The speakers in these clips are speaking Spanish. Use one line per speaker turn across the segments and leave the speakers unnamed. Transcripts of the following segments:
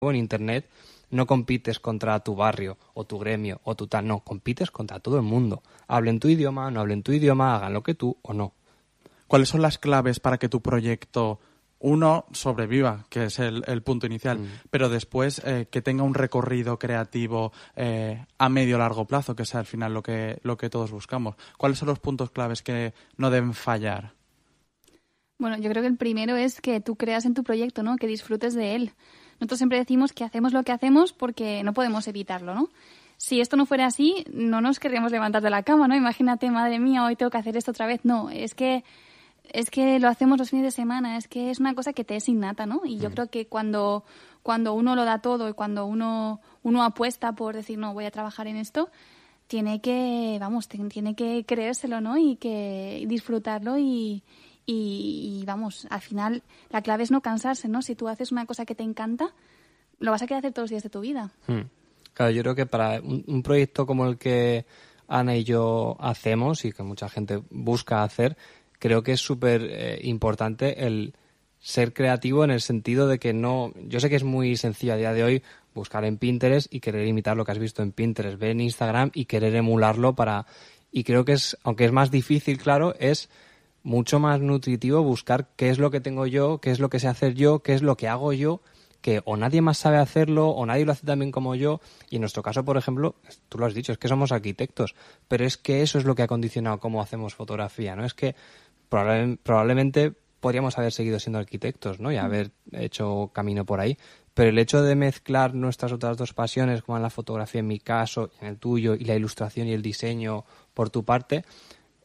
en Internet, no compites contra tu barrio o tu gremio o tu tal, no, compites contra todo el mundo. Hablen tu idioma, no hablen tu idioma, hagan lo que tú o no. ¿Cuáles son las
claves para que tu proyecto, uno, sobreviva, que es el, punto inicial, mm. pero después eh, que tenga un recorrido creativo eh, a medio largo plazo, que sea al final lo lo que todos buscamos? ¿Cuáles son los puntos claves que no deben fallar?
Bueno, yo creo que el primero es que tú creas en tu proyecto, ¿no? Que disfrutes de él. Nosotros siempre decimos que hacemos lo que hacemos porque no podemos evitarlo, ¿no? Si esto no fuera así, no nos querríamos levantar de la cama, ¿no? Imagínate, madre mía, hoy tengo que hacer esto otra vez. No, es que es que lo hacemos los fines de semana, es que es una cosa que te es innata, ¿no? Y yo mm. creo que cuando, cuando uno lo da todo y cuando uno, uno apuesta por decir, no, voy a trabajar en esto, tiene que, vamos, tiene que creérselo, ¿no? Y que disfrutarlo y, y, vamos, al final la clave es no cansarse, ¿no? Si tú haces una cosa que te encanta, lo vas a querer hacer todos los días de tu vida.
Hmm. Claro, yo creo que para un, proyecto como el que Ana y yo hacemos y que mucha gente busca hacer, creo que es súper eh, importante el ser creativo en el sentido de que no. Yo sé que es muy sencillo a día de hoy buscar en Pinterest y querer imitar lo que has visto en Pinterest, ver en Instagram y querer emularlo para. Y creo que es, aunque es más difícil, claro, es mucho más nutritivo buscar qué es lo que tengo yo, qué es lo que sé hacer yo, qué es lo que hago yo, que o nadie más sabe hacerlo o nadie lo hace tan bien como yo. Y en nuestro caso, por ejemplo, tú lo has dicho, es que somos arquitectos, pero es que eso es lo que ha condicionado cómo hacemos fotografía, ¿no? Es que probablemente podríamos haber seguido siendo arquitectos, ¿no? Y mm. haber hecho camino por ahí. Pero el hecho de mezclar nuestras otras dos pasiones, como en la fotografía en mi caso, en el tuyo, y la ilustración y el diseño por tu parte,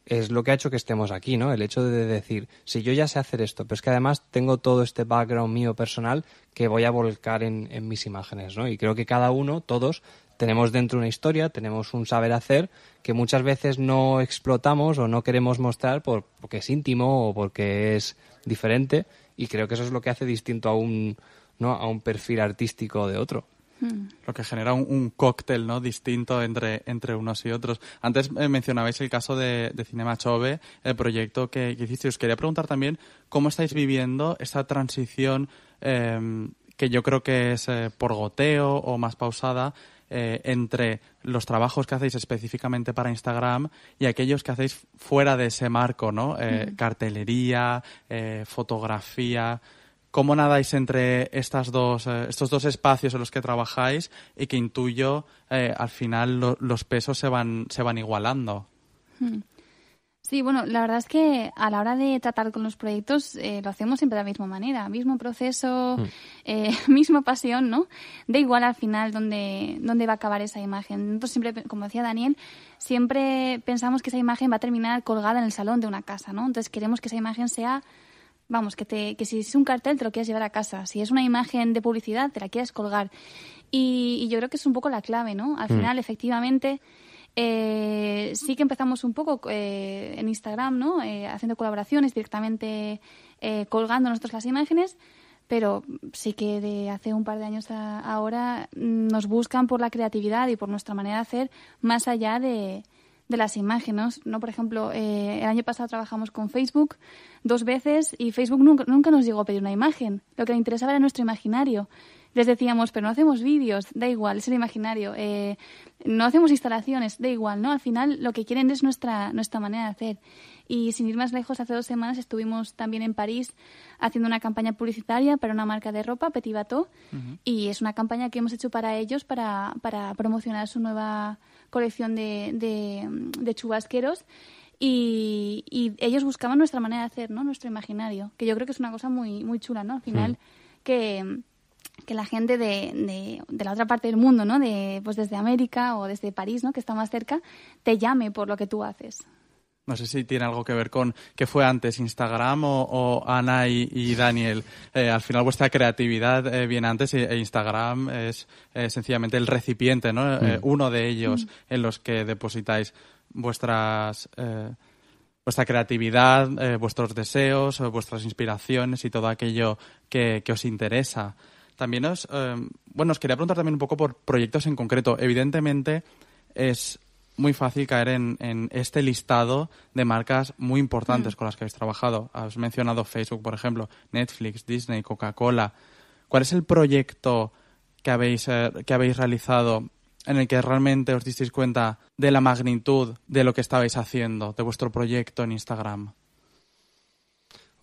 es lo que ha hecho que estemos aquí, ¿no? El hecho de decir, si yo ya sé hacer esto, pero es que además tengo todo este background mío personal que voy a volcar en, mis imágenes, ¿no? Y creo que cada uno, todos, tenemos dentro una historia, tenemos un saber hacer que muchas veces no explotamos o no queremos mostrar por, porque es íntimo o porque es diferente y creo que eso es lo que hace distinto a un, ¿no? a un perfil artístico de otro. Mm. lo que genera un, cóctel ¿no? distinto entre, entre unos y otros.
Antes eh, mencionabais el caso de, Cinema Chove, el proyecto que, hiciste. Os quería preguntar también cómo estáis viviendo esa transición em, que yo creo que es eh, por goteo o más pausada eh, entre los trabajos que hacéis específicamente para Instagram y aquellos que hacéis fuera de ese marco, ¿no? Mm. Cartelería, fotografía. ¿Cómo nadáis entre eh, estos dos espacios en los que trabajáis y que intuyo eh, al final los pesos se van, se van igualando?
Hmm. Sí, bueno, la verdad es que a la hora de tratar con los proyectos eh, lo hacemos siempre de la misma manera, mismo proceso, hmm. misma pasión, ¿no? Da igual al final dónde, dónde va a acabar esa imagen. Nosotros siempre, como decía Daniel, siempre pensamos que esa imagen va a terminar colgada en el salón de una casa, ¿no? Entonces queremos que esa imagen sea Vamos, que, te, que si es un cartel te lo quieres llevar a casa, si es una imagen de publicidad te la quieres colgar. Y, yo creo que es un poco la clave, ¿no? Al mm. final, efectivamente, eh, sí que empezamos un poco eh, en Instagram, ¿no? Eh, haciendo colaboraciones directamente, colgando nosotros las imágenes, pero sí que de hace un par de años a ahora nos buscan por la creatividad y por nuestra manera de hacer, más allá de, de las imágenes, ¿no? Por ejemplo, eh, el año pasado trabajamos con Facebook dos veces y Facebook nunca, nunca nos llegó a pedir una imagen. Lo que le interesaba era nuestro imaginario les decíamos, pero no hacemos vídeos, da igual, es el imaginario, eh, no hacemos instalaciones, da igual, ¿no? Al final lo que quieren es nuestra, nuestra manera de hacer. Y sin ir más lejos, hace dos semanas estuvimos también en París haciendo una campaña publicitaria para una marca de ropa, Petit Bateau, y es una campaña que hemos hecho para ellos para, para promocionar su nueva colección de, de, chubasqueros. Y, ellos buscaban nuestra manera de hacer, ¿no? Nuestro imaginario, que yo creo que es una cosa muy, muy chula, ¿no? Al final, que que la gente de, la otra parte del mundo, ¿no? De, pues desde América o desde París, ¿no? Que está más cerca, te llame por lo que tú haces.
No sé si tiene algo que ver con qué fue antes, Instagram o, Ana y, Daniel. Eh, al final vuestra creatividad eh, viene antes e, e Instagram es eh, sencillamente el recipiente, ¿no? Mm. uno de ellos mm. en los que depositáis vuestras vuestra creatividad, vuestros deseos, vuestras inspiraciones y todo aquello que os interesa. También os, eh, bueno, os quería preguntar también un poco por proyectos en concreto. Evidentemente es muy fácil caer en, este listado de marcas muy importantes mm. con las que habéis trabajado. Has mencionado Facebook, por ejemplo, Netflix, Disney, Coca-Cola. ¿Cuál es el proyecto que habéis, eh, que habéis realizado en el que realmente os disteis cuenta de la magnitud de lo que estabais haciendo, de vuestro proyecto en Instagram?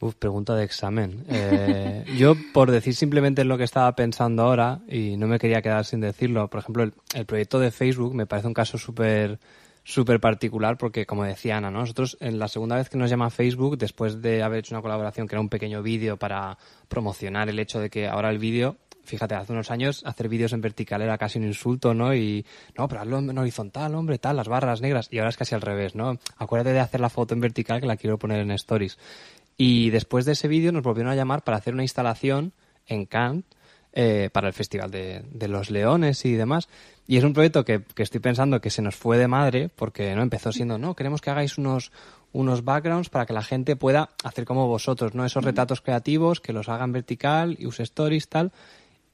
Uf, pregunta de examen. Eh, yo, por decir simplemente lo que estaba pensando ahora, y no me quería quedar sin decirlo, por ejemplo, el, proyecto de Facebook me parece un caso súper súper particular porque, como decía Ana, nosotros en la segunda vez que nos llama Facebook, después de haber hecho una colaboración que era un pequeño vídeo para promocionar el hecho de que ahora el vídeo, fíjate, hace unos años hacer vídeos en vertical era casi un insulto, ¿no? Y, no, pero hazlo en horizontal, hombre, tal, las barras negras. Y ahora es casi al revés, ¿no? Acuérdate de hacer la foto en vertical que la quiero poner en stories. Y después de ese vídeo nos volvieron a llamar para hacer una instalación en Cannes eh, para el Festival de, los Leones y demás. Y es un proyecto que, estoy pensando que se nos fue de madre porque no empezó siendo, no, queremos que hagáis unos, unos backgrounds para que la gente pueda hacer como vosotros, ¿no? Esos retratos creativos, que los hagan vertical, y use stories, tal.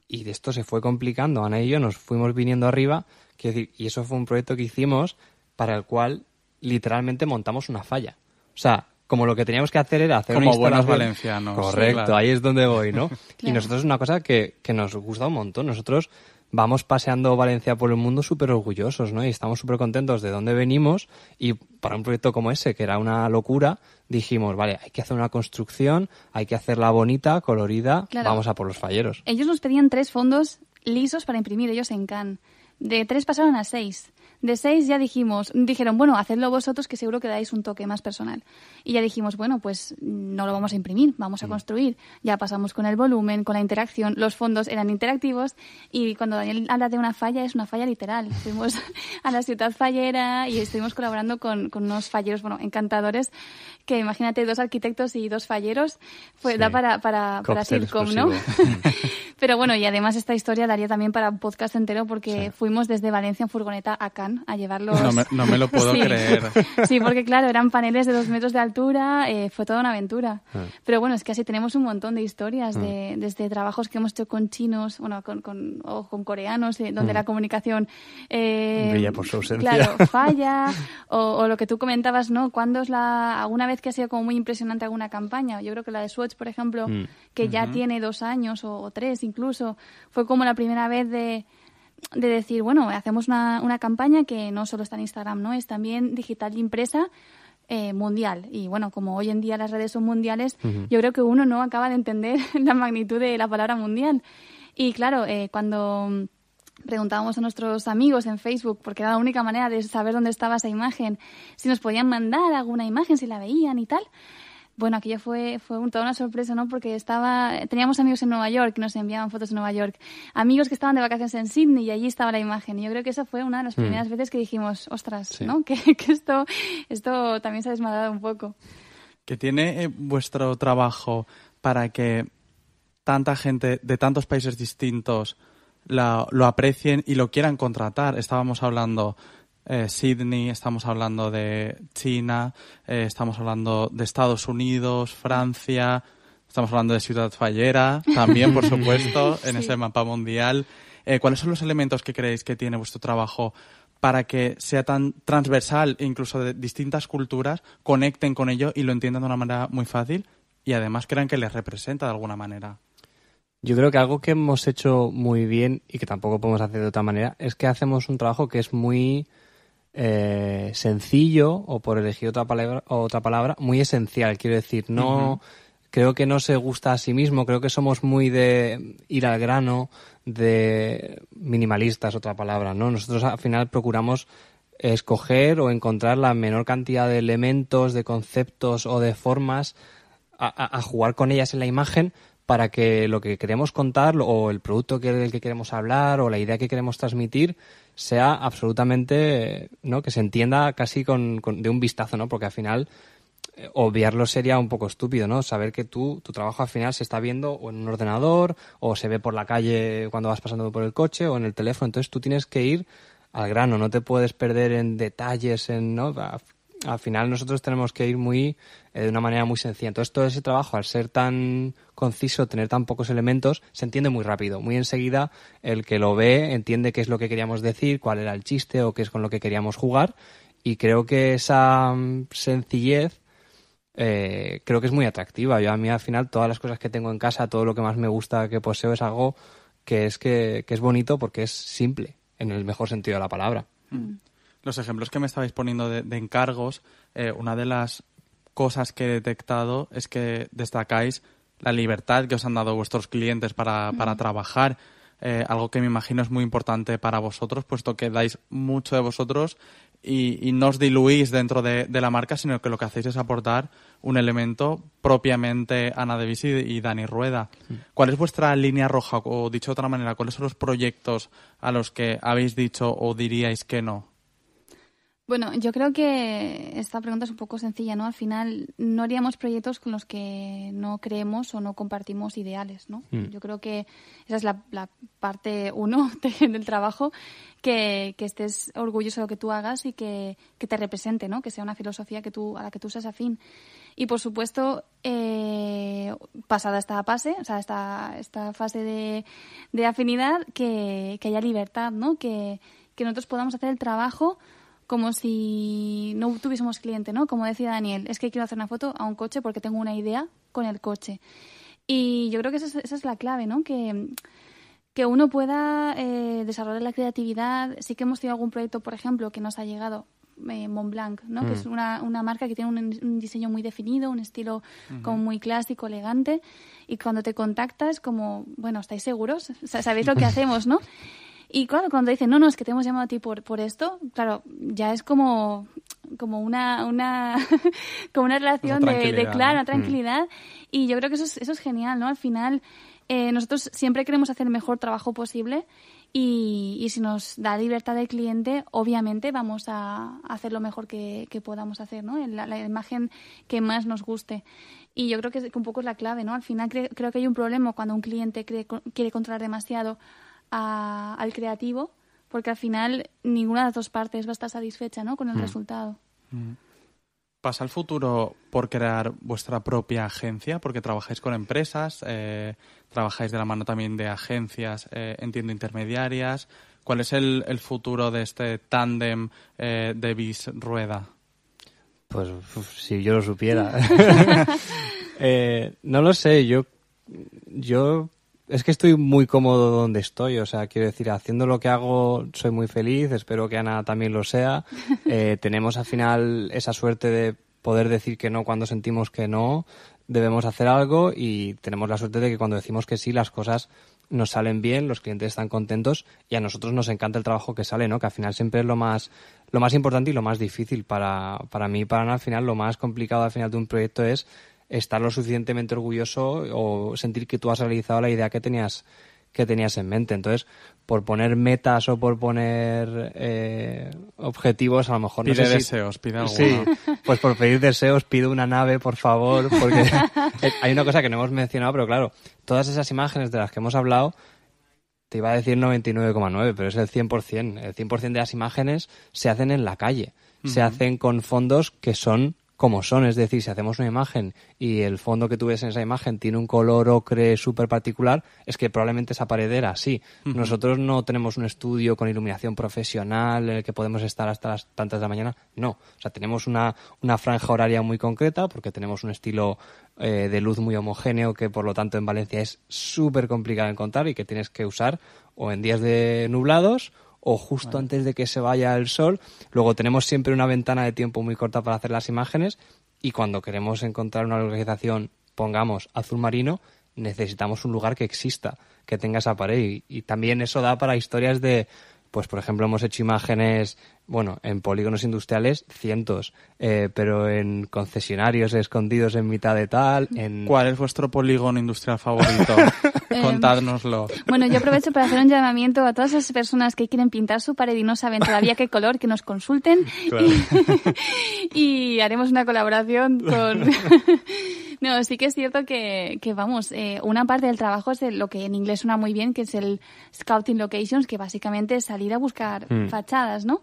Y de esto se fue complicando. Ana y yo nos fuimos viniendo arriba. Quiero y eso fue un proyecto que hicimos para el cual literalmente montamos una falla. O sea, como lo que teníamos que hacer era hacer como buenos valencianos. Correcto, ahí es donde voy, ¿no? Y nosotros es una cosa que, nos gusta un montón. Nosotros vamos paseando Valencia por el mundo súper orgullosos, ¿no? Y estamos súper contentos de dónde venimos y para un proyecto como ese, que era una locura, dijimos, vale, hay que hacer una construcción, hay que hacerla bonita, colorida, vamos a por los falleros.
Ellos nos pedían tres fondos lisos para imprimir ellos en Cannes. De tres pasaron a seis. De seis ya dijimos, dijeron, bueno, hacedlo vosotros que seguro que dais un toque más personal. Y ya dijimos, bueno, pues no lo vamos a imprimir, vamos a mm. construir. Ya pasamos con el volumen, con la interacción, los fondos eran interactivos y cuando Daniel habla de una falla, es una falla literal. Fuimos a la ciudad fallera y estuvimos colaborando con, unos falleros, bueno, encantadores, que imagínate dos arquitectos y dos falleros, da para, para, para ¿no? Pero bueno, y además esta historia daría también para un podcast entero porque fuimos desde Valencia en furgoneta a Cannes a llevarlos. No me, no me lo puedo creer. Sí, porque claro, eran paneles de dos metros de altura, eh, fue toda una aventura. Ah. Pero bueno, es que así tenemos un montón de historias, de, ah. desde trabajos que hemos hecho con chinos, bueno, con, con, o con coreanos, eh, donde ah. la comunicación. Eh, Claro, falla, o, lo que tú comentabas, ¿no? ¿Cuándo es la. alguna vez que ha sido como muy impresionante alguna campaña? Yo creo que la de Swatch, por ejemplo, mm. que ya tiene dos años o tres incluso, fue como la primera vez de de decir, bueno, hacemos una, una campaña que no solo está en Instagram, ¿no? Es también digital y impresa. Eh, mundial. Y bueno, como hoy en día las redes son mundiales, yo creo que uno no acaba de entender la magnitud de la palabra mundial. Y claro, eh, cuando preguntábamos a nuestros amigos en Facebook, porque era la única manera de saber dónde estaba esa imagen, si nos podían mandar alguna imagen, si la veían y tal, bueno, aquello fue, fue toda una sorpresa, ¿no? Porque estaba, teníamos amigos en Nueva York, nos enviaban fotos de Nueva York, amigos que estaban de vacaciones en Sydney y allí estaba la imagen. Y yo creo que esa fue una de las hmm. primeras veces que dijimos, ostras, ¿no? Que, esto, esto también se ha desmadrado un poco.
¿Qué tiene eh, vuestro trabajo para que tanta gente de tantos países distintos lo aprecien y lo quieran contratar? Estábamos hablando eh, Sydney, estamos hablando de China, eh, estamos hablando de Estados Unidos, Francia, estamos hablando de Ciudad Fallera, también, por supuesto, en ese mapa mundial. Eh, ¿Cuáles son los elementos que creéis que tiene vuestro trabajo para que sea tan transversal e incluso de distintas culturas conecten con ello y lo entiendan de una manera muy fácil y además crean que les representa de alguna manera?
Yo creo que algo que hemos hecho muy bien y que tampoco podemos hacer de otra manera es que hacemos un trabajo que es muy eh, sencillo o por elegir otra palabra, otra palabra muy esencial. Quiero decir, no creo que no se gusta a sí mismo. Creo que somos muy de ir al grano, de minimalistas, otra palabra. No, nosotros al final procuramos escoger o encontrar la menor cantidad de elementos, de conceptos o de formas a, jugar con ellas en la imagen para que lo que queremos contar o el producto del que queremos hablar o la idea que queremos transmitir sea absolutamente, ¿no? Que se entienda casi con, de un vistazo, ¿no? Porque al final eh, obviarlo sería un poco estúpido, ¿no? Saber que tú, tu trabajo al final se está viendo o en un ordenador o se ve por la calle cuando vas pasando por el coche o en el teléfono. Entonces tú tienes que ir al grano, no te puedes perder en detalles, en, ¿no? al final nosotros tenemos que ir muy eh, de una manera muy sencilla. Entonces todo ese trabajo, al ser tan conciso, tener tan pocos elementos, se entiende muy rápido. Muy enseguida el que lo ve entiende qué es lo que queríamos decir, cuál era el chiste o qué es con lo que queríamos jugar. Y creo que esa mm, sencillez eh, creo que es muy atractiva. Yo a mí al final todas las cosas que tengo en casa, todo lo que más me gusta que poseo es algo que es que, es bonito porque es simple, en el mejor sentido de la palabra.
Mm los ejemplos que me estabais poniendo de, encargos, eh, una de las cosas que he detectado es que destacáis la libertad que os han dado vuestros clientes para, trabajar. Eh, algo que me imagino es muy importante para vosotros, puesto que dais mucho de vosotros y, no os diluís dentro de, la marca, sino que lo que hacéis es aportar un elemento propiamente Ana de y Dani Rueda. ¿Cuál es vuestra línea roja? O dicho de otra manera, ¿cuáles son los proyectos a los que habéis dicho o diríais que no?
Bueno, yo creo que esta pregunta es un poco sencilla, ¿no? Al final no haríamos proyectos con los que no creemos o no compartimos ideales, ¿no? Mm. Yo creo que esa es la, parte uno del trabajo, que, estés orgulloso de lo que tú hagas y que, te represente, ¿no? Que sea una filosofía que a la que tú seas afín. Y por supuesto, eh, pasada esta fase, o sea, esta, fase de, afinidad, que, haya libertad, ¿no? Que, que nosotros podamos hacer el trabajo como si no tuviésemos cliente, ¿no? Como decía Daniel, es que quiero hacer una foto a un coche porque tengo una idea con el coche. Y yo creo que esa es, la clave, ¿no? Que, que uno pueda eh, desarrollar la creatividad. Sí que hemos tenido algún proyecto, por ejemplo, que nos ha llegado eh, Montblanc, ¿no? que es mm. una, marca que tiene un, diseño muy definido, un estilo como muy clásico, elegante, y cuando te contactas, como, bueno, ¿estáis seguros? ¿Sabéis lo que hacemos, no? Y claro, cuando dicen, no, no, es que te hemos llamado a ti por, por esto, claro, ya es como, como una, una, como una relación de, de, mm. tranquilidad. Y yo creo que eso es, eso es genial, ¿no? Al final, eh, nosotros siempre queremos hacer el mejor trabajo posible y, y, si nos da libertad el cliente, obviamente vamos a hacer lo mejor que, podamos hacer, ¿no? La, imagen que más nos guste. Y yo creo que, un poco es la clave, ¿no? Al final creo que hay un problema cuando un cliente quiere controlar demasiado al creativo, porque al final ninguna de las dos partes va a estar satisfecha ¿no? con el mm. resultado.
Mm. ¿Pasa el futuro por crear vuestra propia agencia? Porque trabajáis con empresas, eh, trabajáis de la mano también de agencias, eh, entiendo, intermediarias. ¿Cuál es el, futuro de este tándem eh, de bis rueda?
Pues si yo lo supiera. no lo sé, yo, yo es que estoy muy cómodo donde estoy, o sea, quiero decir, haciendo lo que hago soy muy feliz, espero que Ana también lo sea. Eh, tenemos al final esa suerte de poder decir que no cuando sentimos que no, debemos hacer algo y tenemos la suerte de que cuando decimos que sí las cosas nos salen bien, los clientes están contentos y a nosotros nos encanta el trabajo que sale, ¿no? Que al final siempre es lo más lo más importante y lo más difícil para, para mí, para Ana, al final lo más complicado al final de un proyecto es estar lo suficientemente orgulloso o sentir que tú has realizado la idea que tenías que tenías en mente. Entonces, por poner metas o por poner eh, objetivos, a lo mejor pide deseos, pide algo. Sí, pues por pedir deseos, pido una nave, por favor, porque hay una cosa que no hemos mencionado, pero claro, todas esas imágenes de las que hemos hablado, te iba a decir 99,9, pero es el 100%. El 100% de las imágenes se hacen en la calle, se hacen con fondos que son como son. Es decir, si hacemos una imagen y el fondo que tú ves en esa imagen tiene un color ocre súper particular, es que probablemente esa pared era así. Nosotros no tenemos un estudio con iluminación profesional en el que podemos estar hasta las tantas de la mañana. No. O sea, tenemos una, franja horaria muy concreta porque tenemos un estilo eh, de luz muy homogéneo que, por lo tanto, en Valencia es súper complicado encontrar y que tienes que usar o en días de nublados o justo antes de que se vaya el sol. Luego tenemos siempre una ventana de tiempo muy corta para hacer las imágenes y cuando queremos encontrar una localización, pongamos azul marino, necesitamos un lugar que exista, que tenga esa pared y, también eso da para historias de pues por ejemplo hemos hecho imágenes, bueno, en polígonos industriales cientos, eh, pero en concesionarios escondidos en mitad de tal. En... ¿Cuál es vuestro polígono industrial favorito? Em, contárnoslo.
Bueno, yo aprovecho para hacer un llamamiento a todas esas personas que quieren pintar su pared y no saben todavía qué color, que nos consulten. Y, haremos una colaboración con... No, sí que es cierto que, que vamos, eh, una parte del trabajo es lo que en inglés suena muy bien, que es el scouting locations, que básicamente es salir a buscar mm. fachadas, ¿no?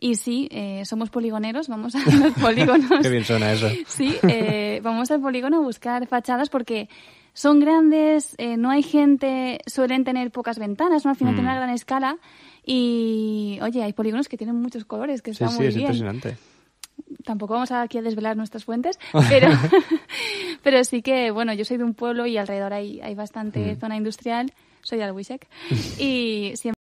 Y sí, eh, somos poligoneros, vamos a los polígonos.
Qué bien suena eso.
Sí, eh, vamos al polígono a buscar fachadas porque son grandes, eh, no hay gente, suelen tener pocas ventanas, ¿no? Al final tienen una mm. gran escala y, oye, hay polígonos que tienen muchos colores, que muy bien. sí, es impresionante. Tampoco vamos aquí a desvelar nuestras fuentes, pero, pero sí que, bueno, yo soy de un pueblo y alrededor hay, hay bastante mm. zona industrial, soy de Albuisec, y siempre